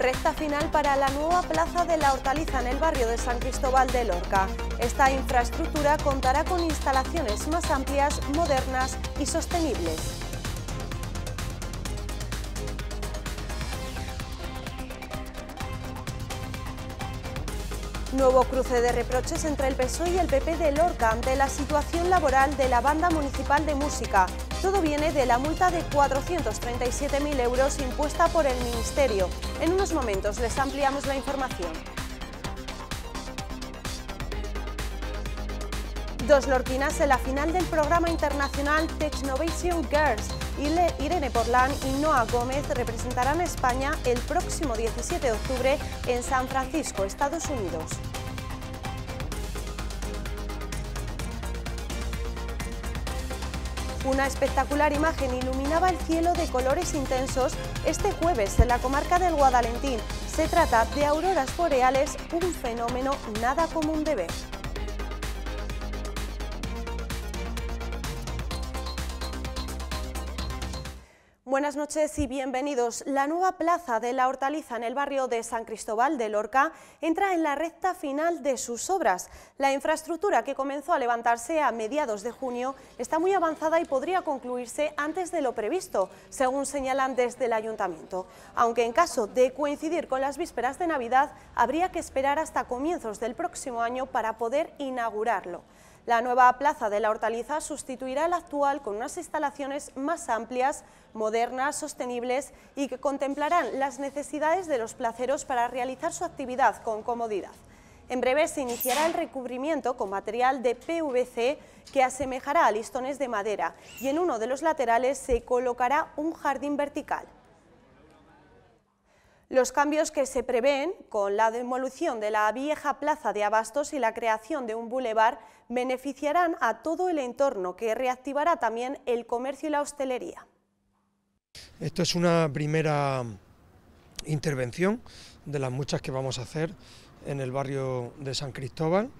Recta final para la nueva plaza de la Hortaliza en el barrio de San Cristóbal de Lorca. Esta infraestructura contará con instalaciones más amplias, modernas y sostenibles. Nuevo cruce de reproches entre el PSOE y el PP de Lorca ante la situación laboral de la banda municipal de música. Todo viene de la multa de 437.000 euros impuesta por el Ministerio. En unos momentos les ampliamos la información. Dos lorquinas en la final del programa internacional Technovation Girls. Irene Porlán y Noah Gómez representarán a España el próximo 17 de octubre en San Francisco, Estados Unidos. Una espectacular imagen iluminaba el cielo de colores intensos este jueves en la comarca del Guadalentín. Se trata de auroras boreales, un fenómeno nada común de ver. Buenas noches y bienvenidos. La nueva plaza de la Hortaliza en el barrio de San Cristóbal de Lorca entra en la recta final de sus obras. La infraestructura que comenzó a levantarse a mediados de junio está muy avanzada y podría concluirse antes de lo previsto, según señalan desde el ayuntamiento. Aunque en caso de coincidir con las vísperas de Navidad, habría que esperar hasta comienzos del próximo año para poder inaugurarlo. La nueva plaza de la hortaliza sustituirá la actual con unas instalaciones más amplias, modernas, sostenibles y que contemplarán las necesidades de los placeros para realizar su actividad con comodidad. En breve se iniciará el recubrimiento con material de PVC que asemejará a listones de madera y en uno de los laterales se colocará un jardín vertical. Los cambios que se prevén con la demolición de la vieja plaza de Abastos y la creación de un bulevar beneficiarán a todo el entorno, que reactivará también el comercio y la hostelería. Esto es una primera intervención de las muchas que vamos a hacer en el barrio de San Cristóbal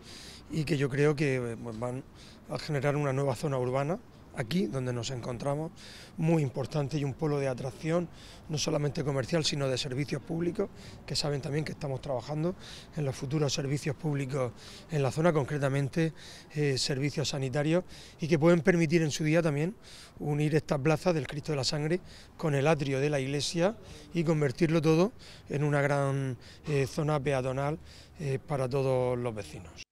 y que yo creo que eh, pues, van a generar una nueva zona urbana aquí donde nos encontramos, muy importante y un polo de atracción, no solamente comercial, sino de servicios públicos, que saben también que estamos trabajando en los futuros servicios públicos en la zona, concretamente eh, servicios sanitarios, y que pueden permitir en su día también unir esta plaza del Cristo de la Sangre con el atrio de la iglesia y convertirlo todo en una gran eh, zona peatonal eh, para todos los vecinos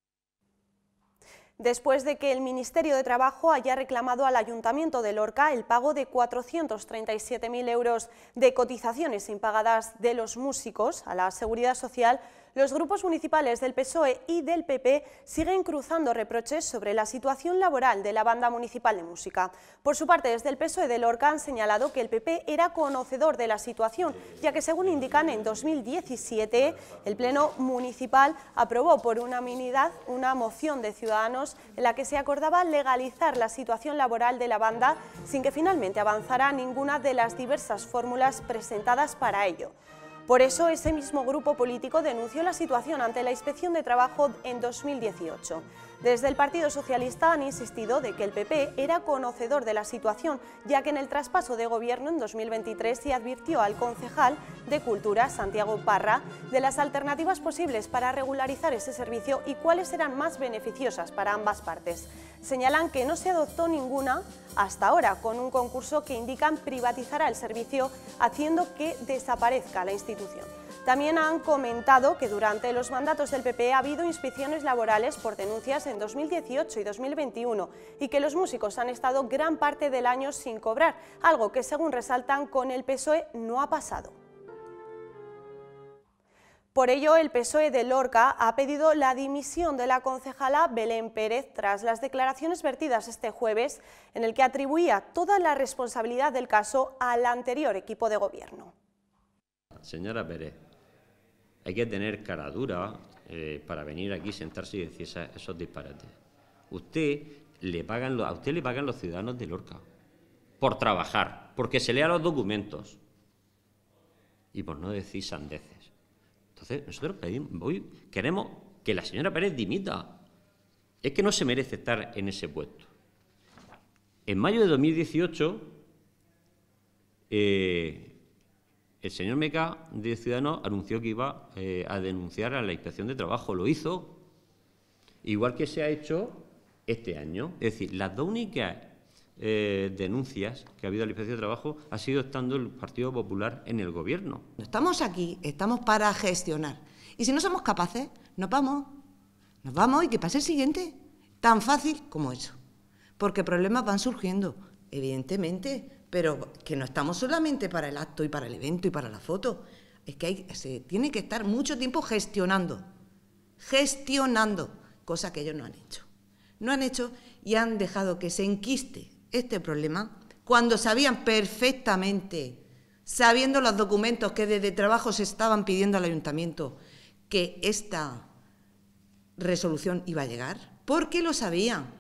después de que el Ministerio de Trabajo haya reclamado al Ayuntamiento de Lorca el pago de 437.000 euros de cotizaciones impagadas de los músicos a la Seguridad Social los grupos municipales del PSOE y del PP siguen cruzando reproches sobre la situación laboral de la banda municipal de música. Por su parte, desde el PSOE de Lorca han señalado que el PP era conocedor de la situación, ya que según indican en 2017 el Pleno Municipal aprobó por unanimidad una moción de ciudadanos en la que se acordaba legalizar la situación laboral de la banda sin que finalmente avanzara ninguna de las diversas fórmulas presentadas para ello. Por eso, ese mismo grupo político denunció la situación ante la Inspección de Trabajo en 2018. Desde el Partido Socialista han insistido de que el PP era conocedor de la situación, ya que en el traspaso de gobierno en 2023 se advirtió al concejal de Cultura, Santiago Parra, de las alternativas posibles para regularizar ese servicio y cuáles eran más beneficiosas para ambas partes señalan que no se adoptó ninguna hasta ahora, con un concurso que indican privatizará el servicio, haciendo que desaparezca la institución. También han comentado que durante los mandatos del PP e ha habido inspecciones laborales por denuncias en 2018 y 2021 y que los músicos han estado gran parte del año sin cobrar, algo que según resaltan con el PSOE no ha pasado. Por ello, el PSOE de Lorca ha pedido la dimisión de la concejala Belén Pérez tras las declaraciones vertidas este jueves en el que atribuía toda la responsabilidad del caso al anterior equipo de gobierno. Señora Pérez, hay que tener cara dura eh, para venir aquí, sentarse y decir esos disparates. Usted le pagan a usted le pagan los ciudadanos de Lorca por trabajar, porque se lea los documentos y por no decir sandeces. Entonces, nosotros queremos que la señora Pérez dimita. Es que no se merece estar en ese puesto. En mayo de 2018, eh, el señor Meca de Ciudadanos anunció que iba eh, a denunciar a la Inspección de Trabajo. Lo hizo, igual que se ha hecho este año. Es decir, las dos únicas eh, denuncias que ha habido a la de Trabajo ha sido estando el Partido Popular en el Gobierno. No Estamos aquí, estamos para gestionar. Y si no somos capaces, nos vamos. Nos vamos y que pase el siguiente. Tan fácil como eso. Porque problemas van surgiendo, evidentemente, pero que no estamos solamente para el acto y para el evento y para la foto. Es que hay, se tiene que estar mucho tiempo gestionando. Gestionando, cosa que ellos no han hecho. No han hecho y han dejado que se enquiste este problema cuando sabían perfectamente, sabiendo los documentos que desde trabajo se estaban pidiendo al ayuntamiento, que esta resolución iba a llegar? ¿Por qué lo sabían?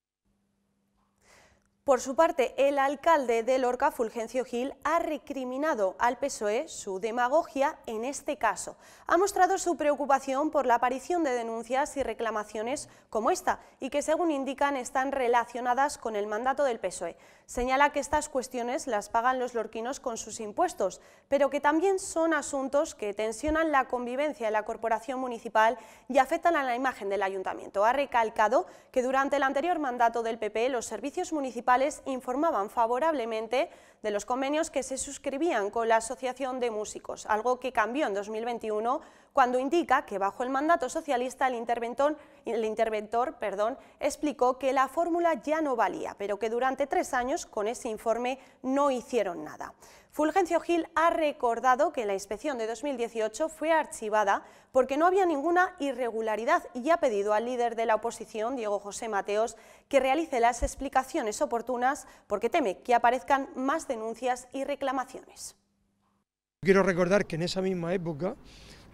Por su parte, el alcalde de Lorca, Fulgencio Gil, ha recriminado al PSOE su demagogia en este caso. Ha mostrado su preocupación por la aparición de denuncias y reclamaciones como esta y que, según indican, están relacionadas con el mandato del PSOE. Señala que estas cuestiones las pagan los lorquinos con sus impuestos, pero que también son asuntos que tensionan la convivencia de la corporación municipal y afectan a la imagen del ayuntamiento. Ha recalcado que durante el anterior mandato del PP los servicios municipales informaban favorablemente de los convenios que se suscribían con la Asociación de Músicos, algo que cambió en 2021 cuando indica que bajo el mandato socialista el interventor, explicó que la fórmula ya no valía, pero que durante tres años con ese informe no hicieron nada. Fulgencio Gil ha recordado que la inspección de 2018 fue archivada porque no había ninguna irregularidad y ha pedido al líder de la oposición, Diego José Mateos, que realice las explicaciones oportunas porque teme que aparezcan más denuncias y reclamaciones. Quiero recordar que en esa misma época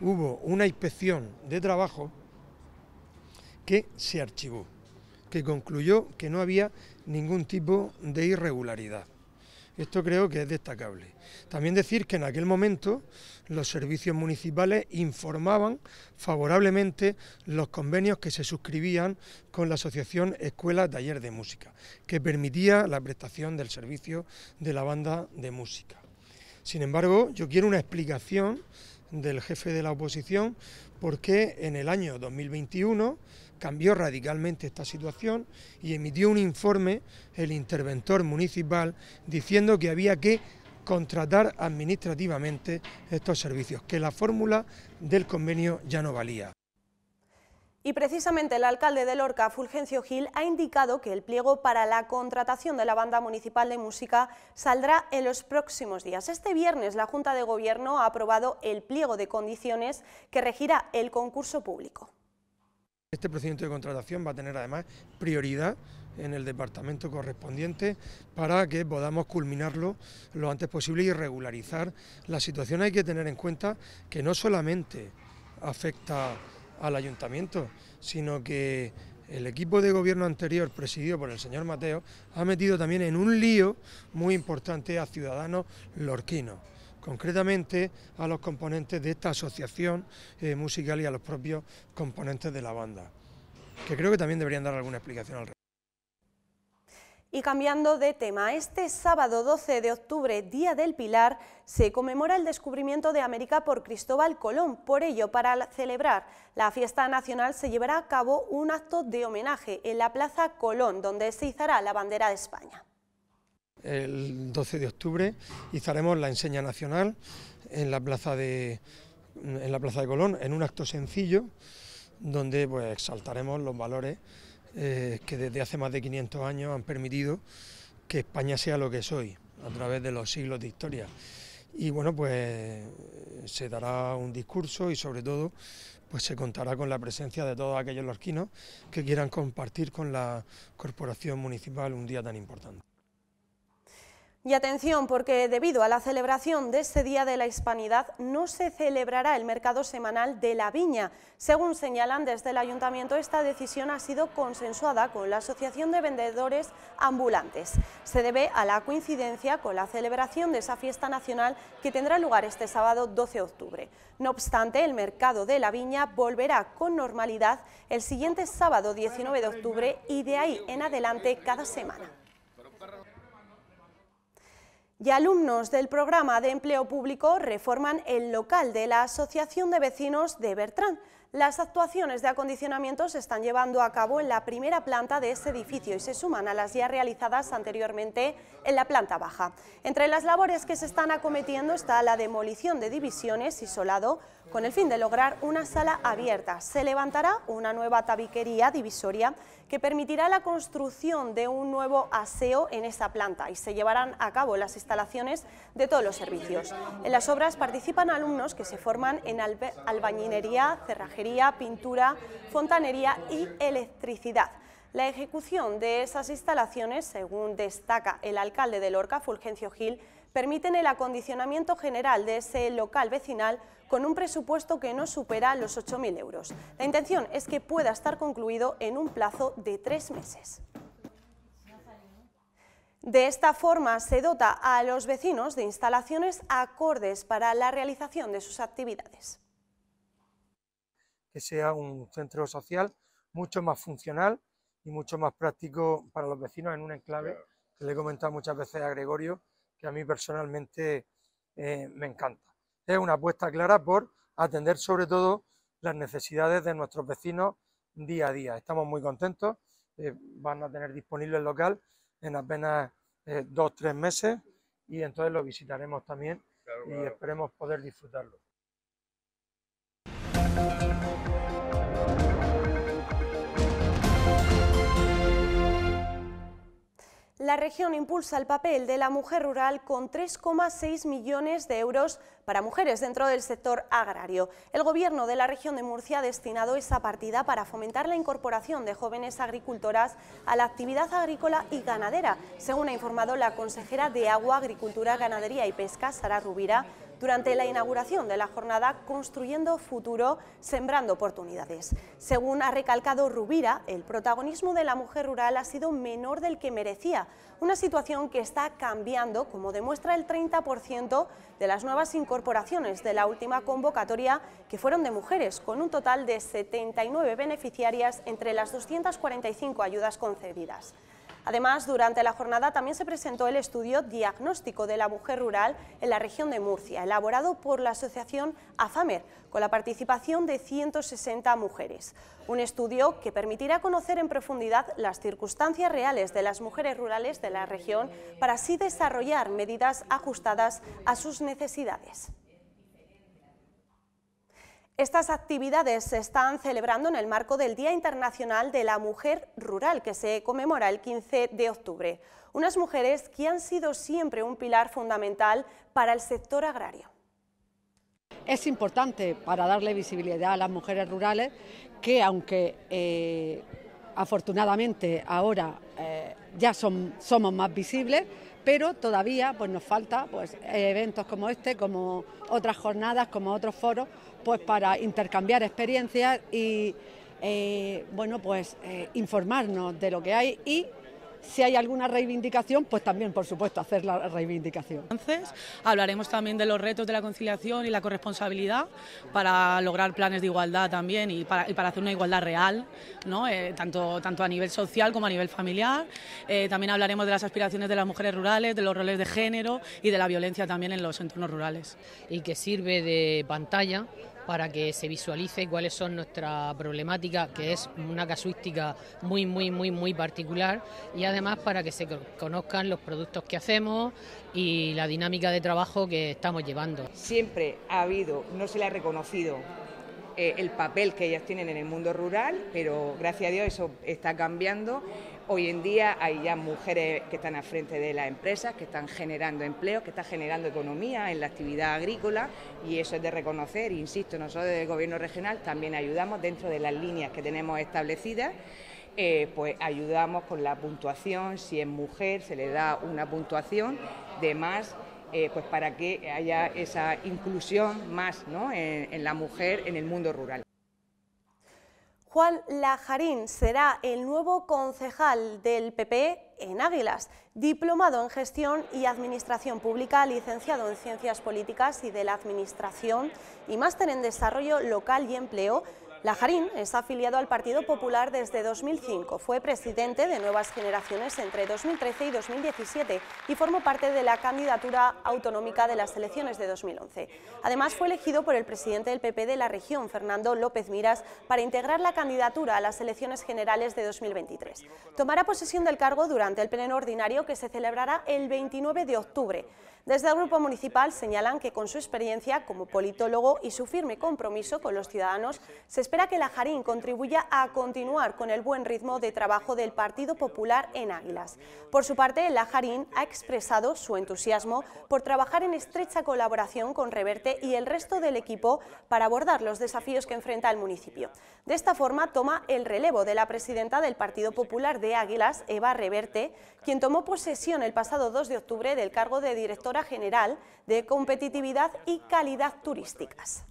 hubo una inspección de trabajo que se archivó, que concluyó que no había ningún tipo de irregularidad. Esto creo que es destacable. También decir que en aquel momento los servicios municipales informaban favorablemente los convenios que se suscribían con la Asociación Escuela Taller de Música, que permitía la prestación del servicio de la banda de música. Sin embargo, yo quiero una explicación del jefe de la oposición porque en el año 2021 cambió radicalmente esta situación y emitió un informe el interventor municipal diciendo que había que contratar administrativamente estos servicios, que la fórmula del convenio ya no valía. Y precisamente el alcalde de Lorca, Fulgencio Gil, ha indicado que el pliego para la contratación de la banda municipal de música saldrá en los próximos días. Este viernes la Junta de Gobierno ha aprobado el pliego de condiciones que regirá el concurso público. Este procedimiento de contratación va a tener además prioridad en el departamento correspondiente para que podamos culminarlo lo antes posible y regularizar la situación. Hay que tener en cuenta que no solamente afecta al ayuntamiento, sino que el equipo de gobierno anterior, presidido por el señor Mateo, ha metido también en un lío muy importante a ciudadanos lorquinos concretamente a los componentes de esta asociación eh, musical y a los propios componentes de la banda, que creo que también deberían dar alguna explicación al respecto. Y cambiando de tema, este sábado 12 de octubre, Día del Pilar, se conmemora el descubrimiento de América por Cristóbal Colón. Por ello, para celebrar la fiesta nacional se llevará a cabo un acto de homenaje en la Plaza Colón, donde se izará la bandera de España. El 12 de octubre izaremos la enseña nacional en la Plaza de, en la plaza de Colón en un acto sencillo donde pues, exaltaremos los valores eh, que desde hace más de 500 años han permitido que España sea lo que es hoy, a través de los siglos de historia. Y bueno, pues eh, se dará un discurso y sobre todo pues se contará con la presencia de todos aquellos lorquinos que quieran compartir con la corporación municipal un día tan importante. Y atención, porque debido a la celebración de ese Día de la Hispanidad no se celebrará el mercado semanal de la viña. Según señalan desde el Ayuntamiento, esta decisión ha sido consensuada con la Asociación de Vendedores Ambulantes. Se debe a la coincidencia con la celebración de esa fiesta nacional que tendrá lugar este sábado 12 de octubre. No obstante, el mercado de la viña volverá con normalidad el siguiente sábado 19 de octubre y de ahí en adelante cada semana. Y alumnos del programa de empleo público reforman el local de la Asociación de Vecinos de Bertrán. Las actuaciones de acondicionamiento se están llevando a cabo en la primera planta de este edificio y se suman a las ya realizadas anteriormente en la planta baja. Entre las labores que se están acometiendo está la demolición de divisiones y solado con el fin de lograr una sala abierta. Se levantará una nueva tabiquería divisoria que permitirá la construcción de un nuevo aseo en esa planta y se llevarán a cabo las instalaciones de todos los servicios. En las obras participan alumnos que se forman en albañinería, cerrajería, pintura, fontanería y electricidad. La ejecución de esas instalaciones, según destaca el alcalde de Lorca, Fulgencio Gil, permiten el acondicionamiento general de ese local vecinal con un presupuesto que no supera los 8.000 euros. La intención es que pueda estar concluido en un plazo de tres meses. De esta forma se dota a los vecinos de instalaciones acordes para la realización de sus actividades. Que sea un centro social mucho más funcional y mucho más práctico para los vecinos en un enclave, que le he comentado muchas veces a Gregorio, a mí personalmente eh, me encanta. Es una apuesta clara por atender sobre todo las necesidades de nuestros vecinos día a día. Estamos muy contentos, eh, van a tener disponible el local en apenas eh, dos o tres meses y entonces lo visitaremos también y esperemos poder disfrutarlo. La región impulsa el papel de la mujer rural con 3,6 millones de euros para mujeres dentro del sector agrario. El Gobierno de la región de Murcia ha destinado esa partida para fomentar la incorporación de jóvenes agricultoras a la actividad agrícola y ganadera, según ha informado la consejera de Agua, Agricultura, Ganadería y Pesca, Sara Rubira, durante la inauguración de la jornada Construyendo Futuro, Sembrando Oportunidades. Según ha recalcado Rubira, el protagonismo de la mujer rural ha sido menor del que merecía, una situación que está cambiando, como demuestra el 30% de las nuevas incorporaciones de la última convocatoria, que fueron de mujeres, con un total de 79 beneficiarias entre las 245 ayudas concedidas. Además, durante la jornada también se presentó el estudio Diagnóstico de la Mujer Rural en la región de Murcia, elaborado por la asociación AFAMER, con la participación de 160 mujeres. Un estudio que permitirá conocer en profundidad las circunstancias reales de las mujeres rurales de la región para así desarrollar medidas ajustadas a sus necesidades. Estas actividades se están celebrando en el marco del Día Internacional de la Mujer Rural, que se conmemora el 15 de octubre. Unas mujeres que han sido siempre un pilar fundamental para el sector agrario. Es importante para darle visibilidad a las mujeres rurales que, aunque eh, afortunadamente ahora eh, ya somos más visibles, pero todavía pues nos falta pues eventos como este, como otras jornadas, como otros foros, pues para intercambiar experiencias y eh, bueno pues eh, informarnos de lo que hay y si hay alguna reivindicación, pues también, por supuesto, hacer la reivindicación. Entonces, hablaremos también de los retos de la conciliación y la corresponsabilidad para lograr planes de igualdad también y para, hacer una igualdad real, eh, tanto, a nivel social como a nivel familiar. Eh, también hablaremos de las aspiraciones de las mujeres rurales, de los roles de género y de la violencia también en los entornos rurales. Y que sirve de pantalla para que se visualice cuáles son nuestra problemática, que es una casuística muy, muy, muy, muy particular, y además para que se conozcan los productos que hacemos y la dinámica de trabajo que estamos llevando. Siempre ha habido, no se le ha reconocido eh, el papel que ellas tienen en el mundo rural, pero gracias a Dios eso está cambiando Hoy en día hay ya mujeres que están al frente de las empresas, que están generando empleo, que están generando economía en la actividad agrícola y eso es de reconocer. Insisto, nosotros desde el Gobierno regional también ayudamos dentro de las líneas que tenemos establecidas. Eh, pues ayudamos con la puntuación, si es mujer se le da una puntuación de más eh, pues para que haya esa inclusión más ¿no? en la mujer en el mundo rural. Juan Lajarín será el nuevo concejal del PP en Águilas, diplomado en Gestión y Administración Pública, licenciado en Ciencias Políticas y de la Administración y máster en Desarrollo Local y Empleo Lajarín está afiliado al Partido Popular desde 2005, fue presidente de Nuevas Generaciones entre 2013 y 2017 y formó parte de la candidatura autonómica de las elecciones de 2011. Además fue elegido por el presidente del PP de la región, Fernando López Miras, para integrar la candidatura a las elecciones generales de 2023. Tomará posesión del cargo durante el pleno ordinario que se celebrará el 29 de octubre. Desde el Grupo Municipal señalan que con su experiencia como politólogo y su firme compromiso con los ciudadanos, se espera que la Jarín contribuya a continuar con el buen ritmo de trabajo del Partido Popular en Águilas. Por su parte, la Jarín ha expresado su entusiasmo por trabajar en estrecha colaboración con Reverte y el resto del equipo para abordar los desafíos que enfrenta el municipio. De esta forma toma el relevo de la presidenta del Partido Popular de Águilas, Eva Reverte, quien tomó posesión el pasado 2 de octubre del cargo de director general de competitividad y calidad turísticas.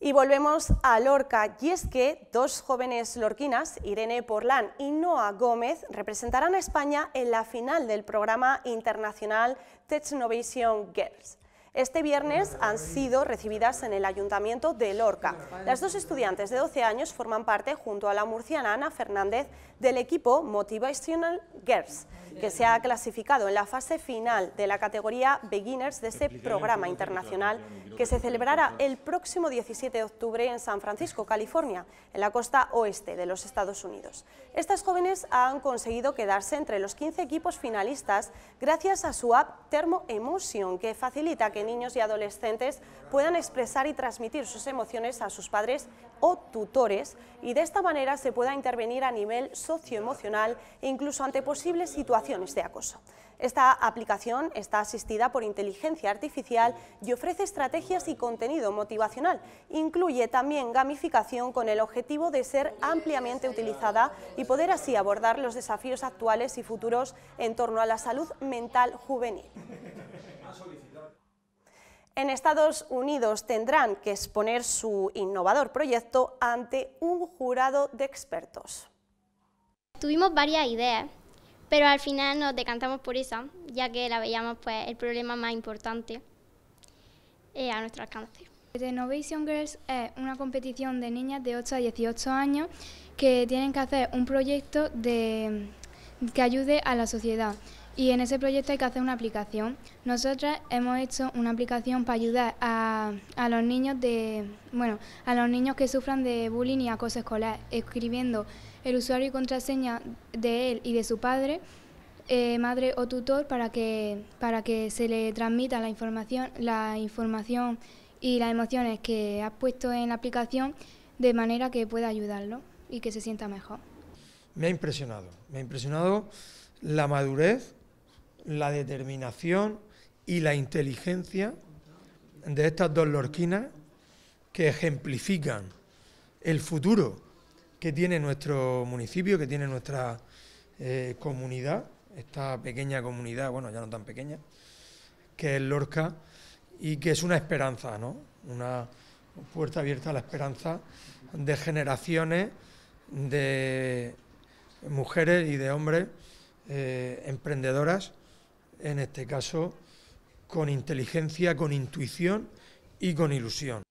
Y volvemos a Lorca, y es que dos jóvenes lorquinas, Irene Porlán y Noa Gómez, representarán a España en la final del programa internacional Technovision Girls. Este viernes han sido recibidas en el Ayuntamiento de Lorca. Las dos estudiantes de 12 años forman parte, junto a la murciana Ana Fernández, del equipo Motivational Girls, que se ha clasificado en la fase final de la categoría Beginners de este programa internacional que se celebrará el próximo 17 de octubre en San Francisco, California, en la costa oeste de los Estados Unidos. Estas jóvenes han conseguido quedarse entre los 15 equipos finalistas gracias a su app Thermo Emotion, que facilita que niños y adolescentes puedan expresar y transmitir sus emociones a sus padres o tutores y de esta manera se pueda intervenir a nivel socioemocional e incluso ante posibles situaciones de acoso. Esta aplicación está asistida por inteligencia artificial y ofrece estrategias y contenido motivacional. Incluye también gamificación con el objetivo de ser ampliamente utilizada y poder así abordar los desafíos actuales y futuros en torno a la salud mental juvenil en Estados Unidos tendrán que exponer su innovador proyecto ante un jurado de expertos. Tuvimos varias ideas, pero al final nos decantamos por esa, ya que la veíamos pues, el problema más importante eh, a nuestro alcance. The Innovation Girls es una competición de niñas de 8 a 18 años que tienen que hacer un proyecto que ayude a la sociedad. Y en ese proyecto hay que hacer una aplicación. Nosotras hemos hecho una aplicación para ayudar a, a los niños de, bueno, a los niños que sufran de bullying y acoso escolar, escribiendo el usuario y contraseña de él y de su padre, eh, madre o tutor, para que, para que se le transmita la información, la información y las emociones que ha puesto en la aplicación de manera que pueda ayudarlo y que se sienta mejor. Me ha impresionado, me ha impresionado la madurez la determinación y la inteligencia de estas dos lorquinas que ejemplifican el futuro que tiene nuestro municipio, que tiene nuestra eh, comunidad, esta pequeña comunidad, bueno, ya no tan pequeña, que es Lorca y que es una esperanza, ¿no? Una puerta abierta a la esperanza de generaciones de mujeres y de hombres eh, emprendedoras en este caso con inteligencia, con intuición y con ilusión.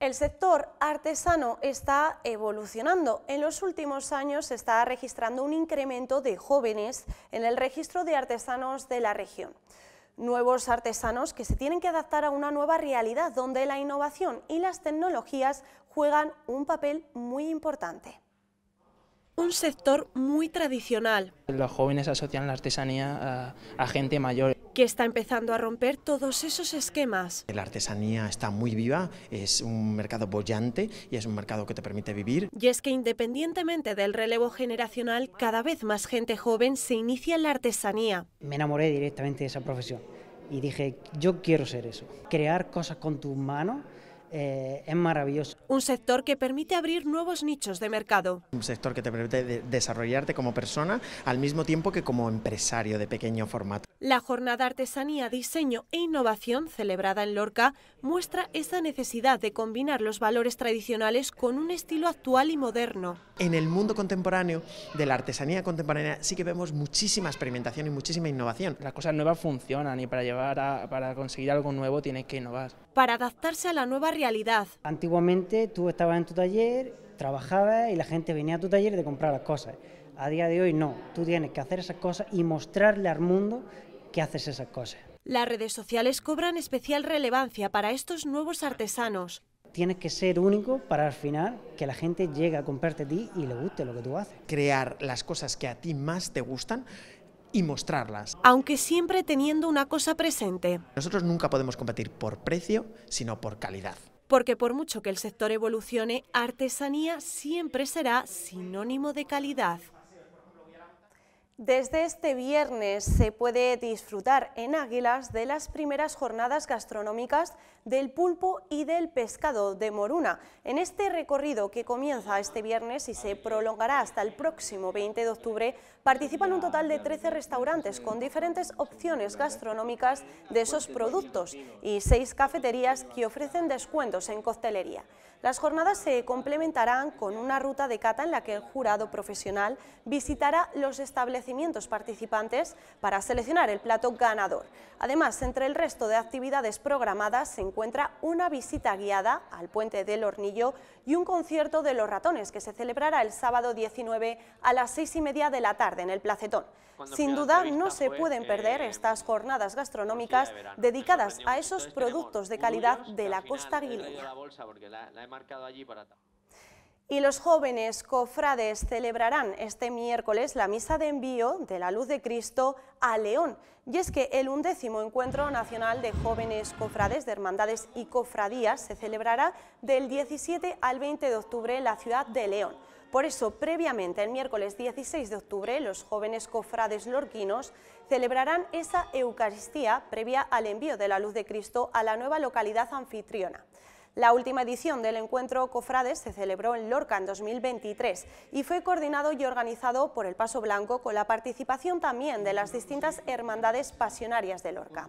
El sector artesano está evolucionando. En los últimos años se está registrando un incremento de jóvenes en el registro de artesanos de la región. Nuevos artesanos que se tienen que adaptar a una nueva realidad donde la innovación y las tecnologías juegan un papel muy importante un sector muy tradicional. Los jóvenes asocian la artesanía a, gente mayor. Que está empezando a romper todos esos esquemas. La artesanía está muy viva, es un mercado bollante y es un mercado que te permite vivir. Y es que independientemente del relevo generacional, cada vez más gente joven se inicia en la artesanía. Me enamoré directamente de esa profesión y dije, yo quiero ser eso, crear cosas con tus manos eh, es maravilloso. Un sector que permite abrir nuevos nichos de mercado. Un sector que te permite desarrollarte como persona al mismo tiempo que como empresario de pequeño formato. La jornada Artesanía, Diseño e Innovación celebrada en Lorca muestra esa necesidad de combinar los valores tradicionales con un estilo actual y moderno. En el mundo contemporáneo de la artesanía contemporánea sí que vemos muchísima experimentación y muchísima innovación. Las cosas nuevas funcionan y para, llevar para conseguir algo nuevo tienes que innovar. Para adaptarse a la nueva Antiguamente tú estabas en tu taller, trabajabas y la gente venía a tu taller de comprar las cosas. A día de hoy no, tú tienes que hacer esas cosas y mostrarle al mundo que haces esas cosas. Las redes sociales cobran especial relevancia para estos nuevos artesanos. Tienes que ser único para al final que la gente llegue a comprarte a ti y le guste lo que tú haces. Crear las cosas que a ti más te gustan y mostrarlas. Aunque siempre teniendo una cosa presente. Nosotros nunca podemos competir por precio, sino por calidad porque por mucho que el sector evolucione, artesanía siempre será sinónimo de calidad. Desde este viernes se puede disfrutar en Águilas de las primeras jornadas gastronómicas del pulpo y del pescado de Moruna. En este recorrido que comienza este viernes y se prolongará hasta el próximo 20 de octubre, participan un total de 13 restaurantes con diferentes opciones gastronómicas de esos productos y seis cafeterías que ofrecen descuentos en coctelería. Las jornadas se complementarán con una ruta de cata en la que el jurado profesional visitará los establecimientos participantes para seleccionar el plato ganador. Además, entre el resto de actividades programadas encuentra una visita guiada al puente del Hornillo y un concierto de los ratones que se celebrará el sábado 19 a las seis y media de la tarde en el Placetón. Sin duda no se pueden perder eh, estas jornadas gastronómicas pues dedicadas a esos productos de calidad de la costa guileña. Y los jóvenes cofrades celebrarán este miércoles la misa de envío de la luz de Cristo a León. Y es que el undécimo Encuentro Nacional de Jóvenes Cofrades de Hermandades y Cofradías se celebrará del 17 al 20 de octubre en la ciudad de León. Por eso, previamente, el miércoles 16 de octubre, los jóvenes cofrades lorquinos celebrarán esa Eucaristía previa al envío de la luz de Cristo a la nueva localidad anfitriona. La última edición del encuentro Cofrades se celebró en Lorca en 2023 y fue coordinado y organizado por el Paso Blanco con la participación también de las distintas hermandades pasionarias de Lorca.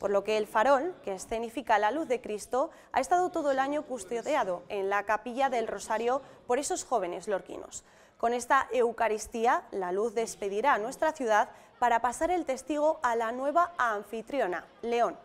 Por lo que el farol, que escenifica la luz de Cristo, ha estado todo el año custodiado en la capilla del Rosario por esos jóvenes lorquinos. Con esta Eucaristía, la luz despedirá a nuestra ciudad para pasar el testigo a la nueva anfitriona, León.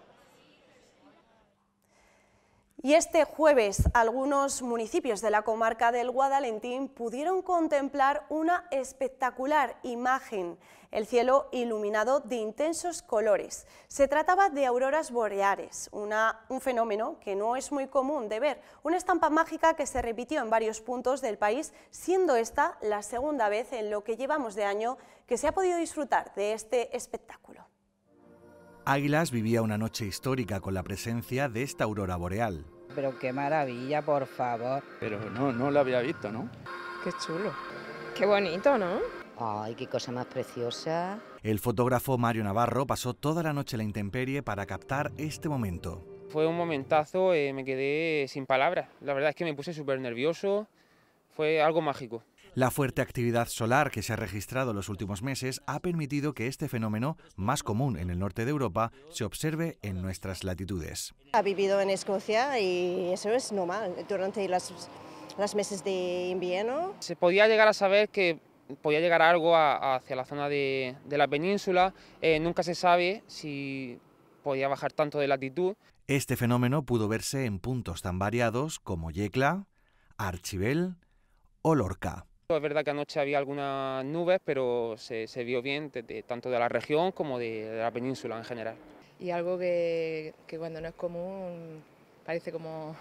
Y este jueves algunos municipios de la comarca del Guadalentín pudieron contemplar una espectacular imagen, el cielo iluminado de intensos colores. Se trataba de auroras boreales, un fenómeno que no es muy común de ver, una estampa mágica que se repitió en varios puntos del país, siendo esta la segunda vez en lo que llevamos de año que se ha podido disfrutar de este espectáculo. Águilas vivía una noche histórica con la presencia de esta aurora boreal. Pero qué maravilla, por favor. Pero no, no la había visto, ¿no? Qué chulo. Qué bonito, ¿no? Ay, qué cosa más preciosa. El fotógrafo Mario Navarro pasó toda la noche en la intemperie para captar este momento. Fue un momentazo, eh, me quedé sin palabras. La verdad es que me puse súper nervioso, fue algo mágico. La fuerte actividad solar que se ha registrado en los últimos meses ha permitido que este fenómeno, más común en el norte de Europa, se observe en nuestras latitudes. Ha vivido en Escocia y eso es normal durante los meses de invierno. Se podía llegar a saber que podía llegar algo hacia la zona de, la península. Eh, nunca se sabe si podía bajar tanto de latitud. Este fenómeno pudo verse en puntos tan variados como Yecla, Archibel o Lorca. Es verdad que anoche había algunas nubes, pero se, vio bien tanto de la región como de, la península en general. Y algo que, que cuando no es común parece como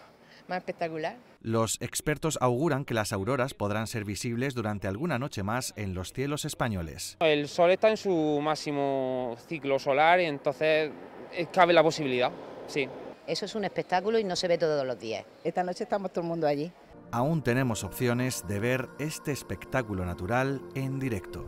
más espectacular. Los expertos auguran que las auroras podrán ser visibles durante alguna noche más en los cielos españoles. El sol está en su máximo ciclo solar y entonces eh, cabe la posibilidad, sí. Eso es un espectáculo y no se ve todos los días. Esta noche estamos todo el mundo allí aún tenemos opciones de ver este espectáculo natural en directo.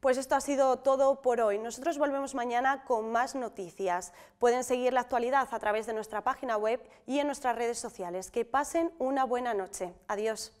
Pues esto ha sido todo por hoy. Nosotros volvemos mañana con más noticias. Pueden seguir la actualidad a través de nuestra página web y en nuestras redes sociales. Que pasen una buena noche. Adiós.